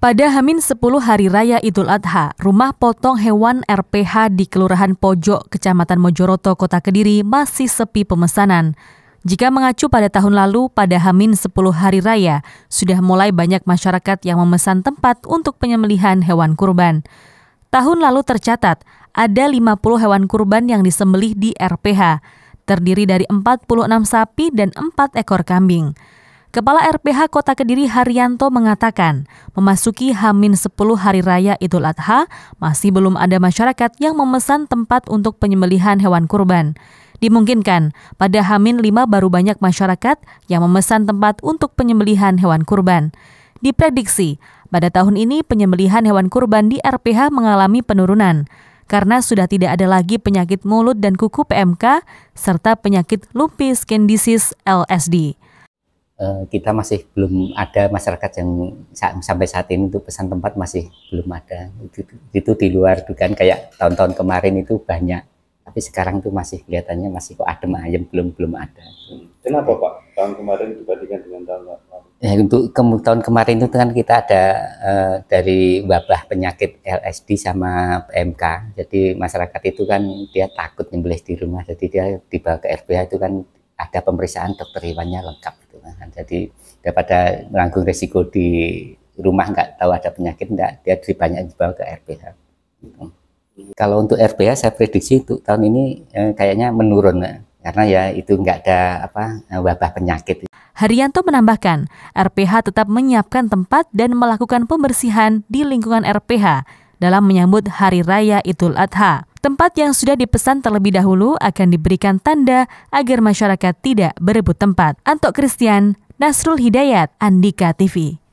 Pada Hamin 10 Hari Raya Idul Adha, rumah potong hewan RPH di Kelurahan Pojok, Kecamatan Mojoroto, Kota Kediri masih sepi pemesanan. Jika mengacu pada tahun lalu, pada Hamin 10 Hari Raya, sudah mulai banyak masyarakat yang memesan tempat untuk penyembelihan hewan kurban. Tahun lalu tercatat ada 50 hewan kurban yang disembelih di RPH, terdiri dari 46 sapi dan 4 ekor kambing. Kepala RPH Kota Kediri Haryanto mengatakan, memasuki Hamin 10 Hari Raya Idul Adha, masih belum ada masyarakat yang memesan tempat untuk penyembelihan hewan kurban. Dimungkinkan, pada Hamin 5 baru banyak masyarakat yang memesan tempat untuk penyembelihan hewan kurban. Diprediksi, pada tahun ini, penyembelihan hewan kurban di RPH mengalami penurunan karena sudah tidak ada lagi penyakit mulut dan kuku PMK serta penyakit lumpis skin disease eh, LSD. Kita masih belum ada masyarakat yang sampai saat ini untuk pesan tempat masih belum ada. Itu, itu di luar dugaan kayak tahun-tahun kemarin itu banyak. Tapi sekarang itu masih kelihatannya masih kok adem ayem belum belum ada. Kenapa Pak tahun kemarin dibandingkan dengan tahun lalu? ya, untuk ke tahun kemarin itu kan kita ada uh, dari wabah penyakit LSD sama PMK. Jadi masyarakat itu kan dia takut nyembelih di rumah. Jadi dia dibawa ke RBH itu kan ada pemeriksaan dokter hewannya lengkap gitu kan. Jadi daripada menanggung risiko di rumah nggak tahu ada penyakit enggak, dia lebih banyak dibawa ke RBH. Gitu. Kalau untuk RBH saya prediksi untuk tahun ini eh, kayaknya menurun karena ya itu nggak ada apa wabah penyakit. Haryanto menambahkan, RPH tetap menyiapkan tempat dan melakukan pembersihan di lingkungan RPH dalam menyambut Hari Raya Idul Adha. Tempat yang sudah dipesan terlebih dahulu akan diberikan tanda agar masyarakat tidak berebut tempat. Anto Christian, Nasrul Hidayat, Andika TV.